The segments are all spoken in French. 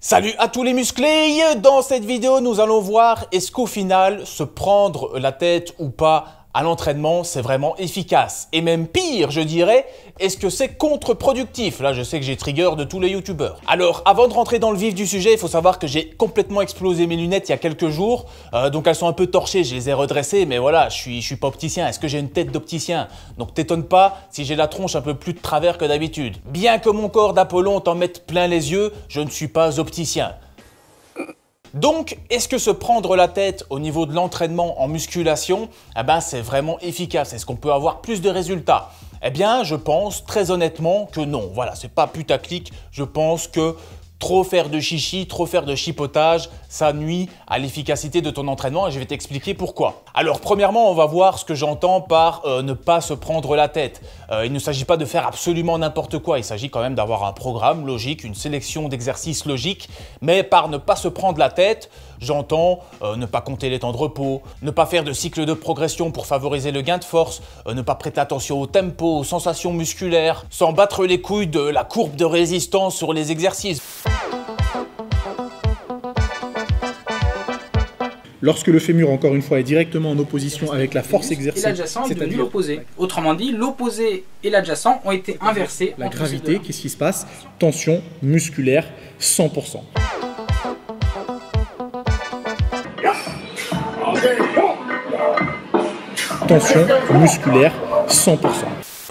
Salut à tous les musclés Dans cette vidéo, nous allons voir est-ce qu'au final, se prendre la tête ou pas à l'entraînement, c'est vraiment efficace. Et même pire, je dirais, est-ce que c'est contre-productif Là, je sais que j'ai trigger de tous les youtubeurs. Alors, avant de rentrer dans le vif du sujet, il faut savoir que j'ai complètement explosé mes lunettes il y a quelques jours. Euh, donc, elles sont un peu torchées, je les ai redressées, mais voilà, je suis, pas opticien. Est-ce que j'ai une tête d'opticien Donc, t'étonne pas si j'ai la tronche un peu plus de travers que d'habitude. Bien que mon corps d'Apollon t'en mette plein les yeux, je ne suis pas opticien. Donc, est-ce que se prendre la tête au niveau de l'entraînement en musculation, eh ben, c'est vraiment efficace Est-ce qu'on peut avoir plus de résultats Eh bien, je pense très honnêtement que non. Voilà, c'est pas putaclic. Je pense que Trop faire de chichi, trop faire de chipotage, ça nuit à l'efficacité de ton entraînement et je vais t'expliquer pourquoi. Alors premièrement, on va voir ce que j'entends par euh, ne pas se prendre la tête. Euh, il ne s'agit pas de faire absolument n'importe quoi, il s'agit quand même d'avoir un programme logique, une sélection d'exercices logiques, mais par ne pas se prendre la tête, J'entends euh, ne pas compter les temps de repos, ne pas faire de cycle de progression pour favoriser le gain de force, euh, ne pas prêter attention au tempo, aux sensations musculaires, sans battre les couilles de la courbe de résistance sur les exercices. lorsque le fémur, encore une fois, est directement en opposition avec la force exercée. c'est à dire... l'opposé. Autrement dit, l'opposé et l'adjacent ont été inversés. La gravité, qu'est-ce qui se passe Tension musculaire 100%. tension musculaire 100%.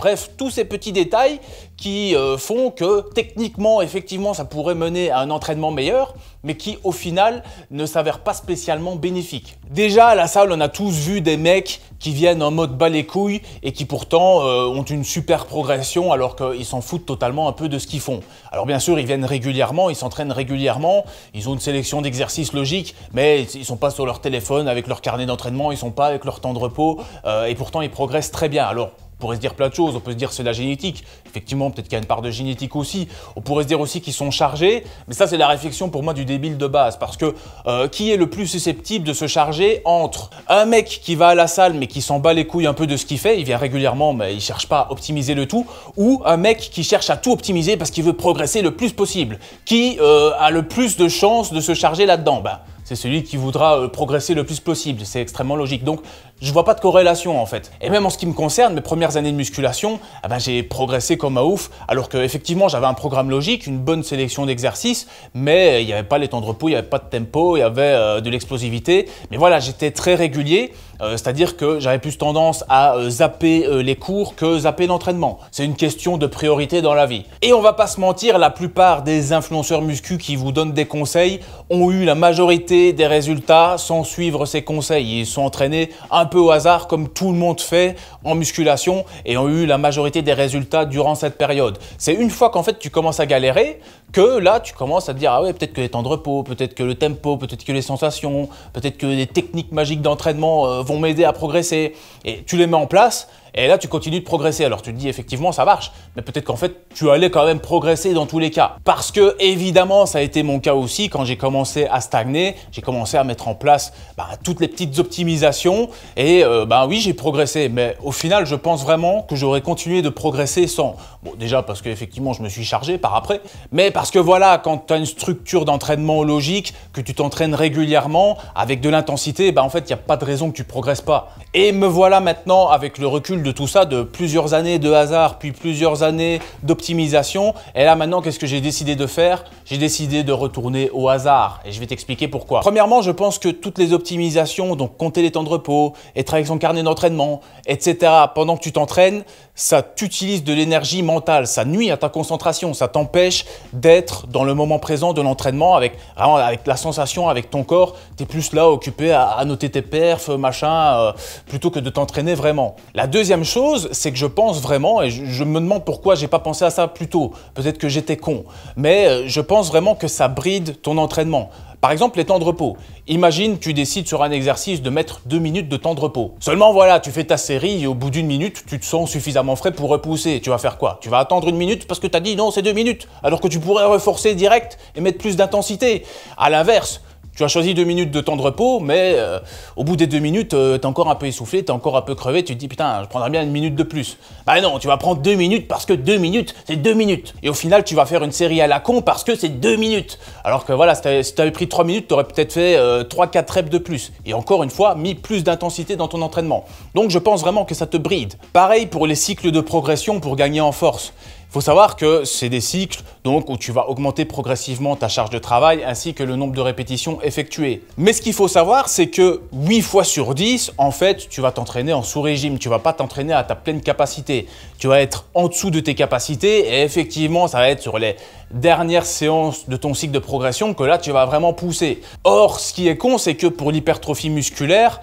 Bref, tous ces petits détails qui euh, font que techniquement, effectivement, ça pourrait mener à un entraînement meilleur, mais qui au final ne s'avère pas spécialement bénéfique. Déjà à la salle, on a tous vu des mecs qui viennent en mode bas les couilles et qui pourtant euh, ont une super progression alors qu'ils s'en foutent totalement un peu de ce qu'ils font. Alors bien sûr, ils viennent régulièrement, ils s'entraînent régulièrement, ils ont une sélection d'exercices logiques, mais ils sont pas sur leur téléphone avec leur carnet d'entraînement, ils sont pas avec leur temps de repos euh, et pourtant ils progressent très bien. Alors pourrait se dire plein de choses. On peut se dire c'est la génétique. Effectivement, peut-être qu'il y a une part de génétique aussi. On pourrait se dire aussi qu'ils sont chargés. Mais ça, c'est la réflexion pour moi du débile de base. Parce que euh, qui est le plus susceptible de se charger entre un mec qui va à la salle mais qui s'en bat les couilles un peu de ce qu'il fait, il vient régulièrement mais il cherche pas à optimiser le tout, ou un mec qui cherche à tout optimiser parce qu'il veut progresser le plus possible. Qui euh, a le plus de chances de se charger là-dedans ben, c'est celui qui voudra euh, progresser le plus possible. C'est extrêmement logique. Donc je vois pas de corrélation en fait. Et même en ce qui me concerne, mes premières années de musculation, ah ben, j'ai progressé comme à ouf, alors que effectivement j'avais un programme logique, une bonne sélection d'exercices, mais il n'y avait pas les temps de repos, il n'y avait pas de tempo, il y avait euh, de l'explosivité. Mais voilà, j'étais très régulier, euh, c'est-à-dire que j'avais plus tendance à euh, zapper les cours que zapper l'entraînement. C'est une question de priorité dans la vie. Et on va pas se mentir, la plupart des influenceurs muscu qui vous donnent des conseils ont eu la majorité des résultats sans suivre ces conseils. Ils sont entraînés un un peu au hasard comme tout le monde fait en musculation et ont eu la majorité des résultats durant cette période. C'est une fois qu'en fait tu commences à galérer que là, tu commences à te dire, ah ouais, peut-être que les temps de repos, peut-être que le tempo, peut-être que les sensations, peut-être que les techniques magiques d'entraînement euh, vont m'aider à progresser. Et tu les mets en place, et là, tu continues de progresser. Alors tu te dis, effectivement, ça marche, mais peut-être qu'en fait, tu allais quand même progresser dans tous les cas. Parce que, évidemment, ça a été mon cas aussi, quand j'ai commencé à stagner, j'ai commencé à mettre en place bah, toutes les petites optimisations, et ben oui, j'ai progressé, mais au final, je pense vraiment que j'aurais continué de progresser sans. Bon, déjà parce qu'effectivement, je me suis chargé par après, mais parce que voilà, quand tu as une structure d'entraînement logique, que tu t'entraînes régulièrement, avec de l'intensité, bah en fait, il n'y a pas de raison que tu progresses pas. Et me voilà maintenant, avec le recul de tout ça, de plusieurs années de hasard, puis plusieurs années d'optimisation. Et là maintenant, qu'est-ce que j'ai décidé de faire J'ai décidé de retourner au hasard. Et je vais t'expliquer pourquoi. Premièrement, je pense que toutes les optimisations, donc compter les temps de repos, être avec son carnet d'entraînement, etc., pendant que tu t'entraînes, ça t'utilise de l'énergie mentale, ça nuit à ta concentration, ça t'empêche peut-être dans le moment présent de l'entraînement avec vraiment avec la sensation, avec ton corps. Tu es plus là occupé à, noter tes perfs, machin, euh, plutôt que de t'entraîner vraiment. La deuxième chose, c'est que je pense vraiment, et je, je me demande pourquoi j'ai pas pensé à ça plus tôt. Peut-être que j'étais con, mais euh, je pense vraiment que ça bride ton entraînement. Par exemple, les temps de repos. Imagine, tu décides sur un exercice de mettre deux minutes de temps de repos. Seulement voilà, tu fais ta série et au bout d'une minute, tu te sens suffisamment frais pour repousser. Tu vas faire quoi Tu vas attendre une minute parce que tu t'as dit non, c'est deux minutes, alors que tu pourrais reforcer direct et mettre plus d'intensité. À l'inverse, tu as choisi deux minutes de temps de repos, mais euh, au bout des deux minutes, tu euh, t'es encore un peu essoufflé, t'es encore un peu crevé, tu te dis putain, je prendrais bien une minute de plus. Bah non, tu vas prendre deux minutes parce que deux minutes, c'est deux minutes. Et au final, tu vas faire une série à la con parce que c'est deux minutes. Alors que voilà, si t'avais pris trois minutes, t'aurais peut-être fait 3 euh, trois, quatre reps de plus. Et encore une fois, mis plus d'intensité dans ton entraînement. Donc je pense vraiment que ça te bride. Pareil pour les cycles de progression pour gagner en force faut savoir que c'est des cycles donc, où tu vas augmenter progressivement ta charge de travail ainsi que le nombre de répétitions effectuées. Mais ce qu'il faut savoir, c'est que 8 fois sur 10, en fait, tu vas t'entraîner en sous-régime, tu vas pas t'entraîner à ta pleine capacité. Tu vas être en dessous de tes capacités et effectivement, ça va être sur les dernières séances de ton cycle de progression que là, tu vas vraiment pousser. Or, ce qui est con, c'est que pour l'hypertrophie musculaire,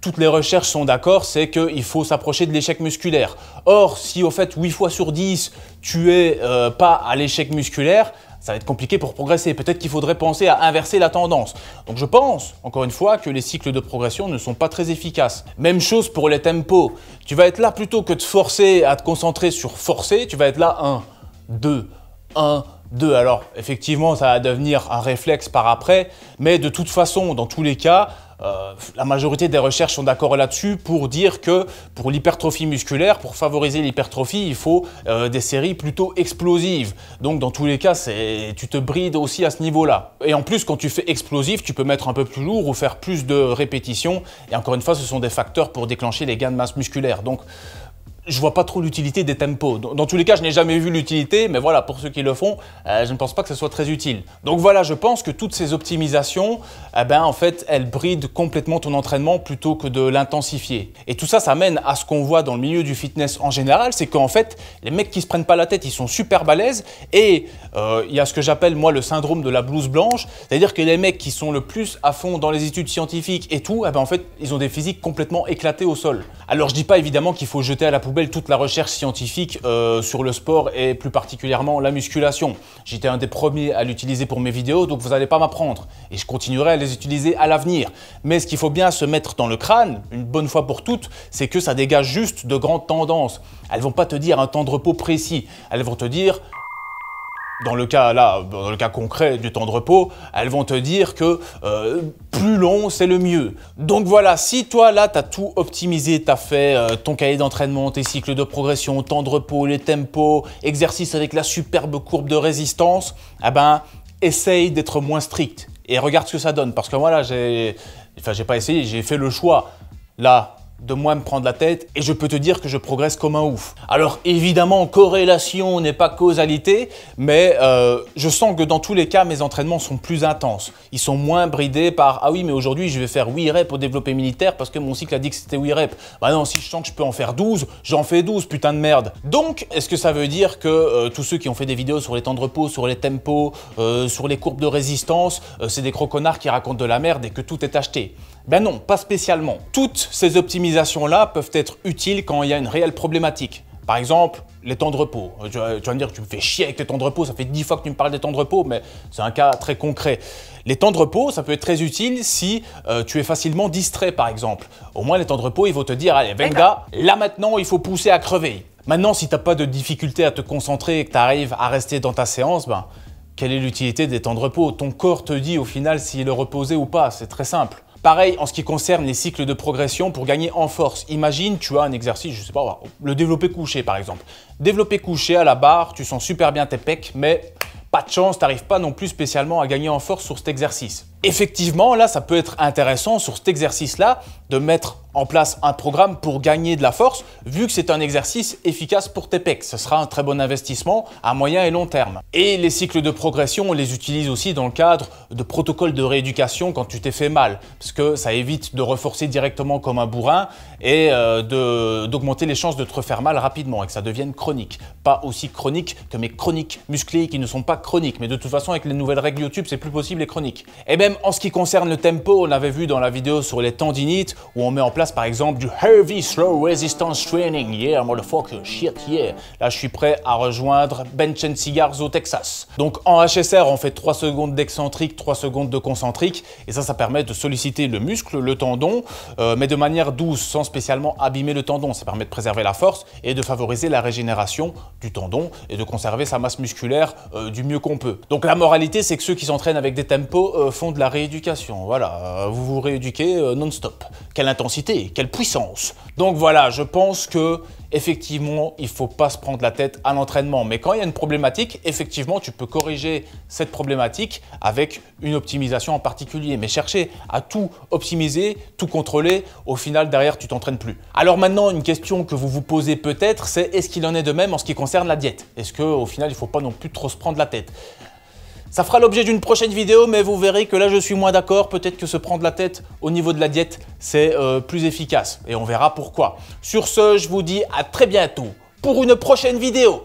toutes les recherches sont d'accord, c'est qu'il faut s'approcher de l'échec musculaire. Or, si au fait 8 fois sur 10, tu es euh, pas à l'échec musculaire, ça va être compliqué pour progresser. Peut-être qu'il faudrait penser à inverser la tendance. Donc je pense, encore une fois, que les cycles de progression ne sont pas très efficaces. Même chose pour les tempos. Tu vas être là plutôt que de forcer à te concentrer sur forcer, tu vas être là 1, 2, 1, 2. Alors effectivement, ça va devenir un réflexe par après, mais de toute façon, dans tous les cas, euh, la majorité des recherches sont d'accord là-dessus pour dire que pour l'hypertrophie musculaire, pour favoriser l'hypertrophie, il faut euh, des séries plutôt explosives. Donc dans tous les cas, tu te brides aussi à ce niveau-là. Et en plus, quand tu fais explosif, tu peux mettre un peu plus lourd ou faire plus de répétitions. Et encore une fois, ce sont des facteurs pour déclencher les gains de masse musculaire. Donc je vois pas trop l'utilité des tempos. Dans, tous les cas, je n'ai jamais vu l'utilité, mais voilà, pour ceux qui le font, euh, je ne pense pas que ce soit très utile. Donc voilà, je pense que toutes ces optimisations, eh ben, en fait, elles brident complètement ton entraînement plutôt que de l'intensifier. Et tout ça, ça mène à ce qu'on voit dans le milieu du fitness en général, c'est qu'en fait, les mecs qui se prennent pas la tête, ils sont super balèzes et euh, il y a ce que j'appelle moi le syndrome de la blouse blanche, c'est-à-dire que les mecs qui sont le plus à fond dans les études scientifiques et tout, eh ben, en fait, ils ont des physiques complètement éclatées au sol. Alors je dis pas évidemment qu'il faut jeter à la poubelle toute la recherche scientifique euh, sur le sport et plus particulièrement la musculation. J'étais un des premiers à l'utiliser pour mes vidéos, donc vous n'allez pas m'apprendre. Et je continuerai à les utiliser à l'avenir. Mais ce qu'il faut bien se mettre dans le crâne, une bonne fois pour toutes, c'est que ça dégage juste de grandes tendances. Elles vont pas te dire un temps de repos précis. Elles vont te dire dans le cas là, dans le cas concret du temps de repos, elles vont te dire que euh, plus long, c'est le mieux. Donc voilà, si toi là, t'as tout optimisé, t'as fait euh, ton cahier d'entraînement, tes cycles de progression, temps de repos, les tempos, exercices avec la superbe courbe de résistance, eh ben essaye d'être moins strict et regarde ce que ça donne parce que moi là, j'ai enfin j'ai pas essayé, j'ai fait le choix là de moi me prendre la tête et je peux te dire que je progresse comme un ouf. Alors évidemment, corrélation n'est pas causalité, mais euh, je sens que dans tous les cas, mes entraînements sont plus intenses. Ils sont moins bridés par ah oui, mais aujourd'hui je vais faire 8 reps au développé militaire parce que mon cycle a dit que c'était 8 reps. Bah non, si je sens que je peux en faire 12, j'en fais 12, putain de merde. Donc, est-ce que ça veut dire que euh, tous ceux qui ont fait des vidéos sur les temps de repos, sur les tempos, euh, sur les courbes de résistance, c'est des croconards qui racontent de la merde et que tout est acheté Ben non, pas spécialement. Toutes ces optimisations optimisations-là peuvent être utiles quand il y a une réelle problématique. Par exemple, les temps de repos. Euh, euh, tu, vas me dire, tu me fais chier avec les temps de repos, ça fait dix fois que tu me parles des temps de repos, mais c'est un cas très concret. Les temps de repos, ça peut être très utile si euh, tu es facilement distrait, par exemple. Au moins, les temps de repos, ils vont te dire, allez, venga, là maintenant, il faut pousser à crever. Maintenant, si tu n'as pas de difficulté à te concentrer et que tu arrives à rester dans ta séance, ben, quelle est l'utilité des temps de repos Ton corps te dit au final s'il est reposé ou pas, c'est très simple. Pareil en ce qui concerne les cycles de progression pour gagner en force. Imagine, tu as un exercice, je sais pas, le développer couché par exemple. Développer couché à la barre, tu sens super bien tes pecs, mais pas de chance, t'arrives pas non plus spécialement à gagner en force sur cet exercice effectivement, là, ça peut être intéressant sur cet exercice-là de mettre en place un programme pour gagner de la force, vu que c'est un exercice efficace pour tes pecs. Ce sera un très bon investissement à moyen et long terme. Et les cycles de progression, on les utilise aussi dans le cadre de protocoles de rééducation quand tu t'es fait mal, parce que ça évite de reforcer directement comme un bourrin et euh, d'augmenter les chances de te refaire mal rapidement et que ça devienne chronique. Pas aussi chronique que mes chroniques musclées qui ne sont pas chroniques, mais de toute façon, avec les nouvelles règles YouTube, c'est plus possible les chroniques. Et eh ben, même en ce qui concerne le tempo, on avait vu dans la vidéo sur les tendinites où on met en place par exemple du Heavy Slow Resistance Training. Yeah, motherfucker, shit, yeah. Là, je suis prêt à rejoindre Benchen Cigars au Texas. Donc en HSR, on fait 3 secondes d'excentrique, 3 secondes de concentrique et ça, ça permet de solliciter le muscle, le tendon, euh, mais de manière douce, sans spécialement abîmer le tendon. Ça permet de préserver la force et de favoriser la régénération du tendon et de conserver sa masse musculaire euh, du mieux qu'on peut. Donc la moralité, c'est que ceux qui s'entraînent avec des tempos euh, font la rééducation. Voilà, euh, vous vous rééduquez euh, non-stop. Quelle intensité, quelle puissance. Donc voilà, je pense que effectivement, il faut pas se prendre la tête à l'entraînement. Mais quand il y a une problématique, effectivement, tu peux corriger cette problématique avec une optimisation en particulier. Mais chercher à tout optimiser, tout contrôler, au final, derrière, tu t'entraînes plus. Alors maintenant, une question que vous vous posez peut-être, c'est est-ce qu'il en est de même en ce qui concerne la diète Est-ce que au final, il ne faut pas non plus trop se prendre la tête ça fera l'objet d'une prochaine vidéo, mais vous verrez que là, je suis moins d'accord. Peut-être que se prendre la tête au niveau de la diète, c'est plus efficace. Et on verra pourquoi. Sur ce, je vous dis à très bientôt pour une prochaine vidéo.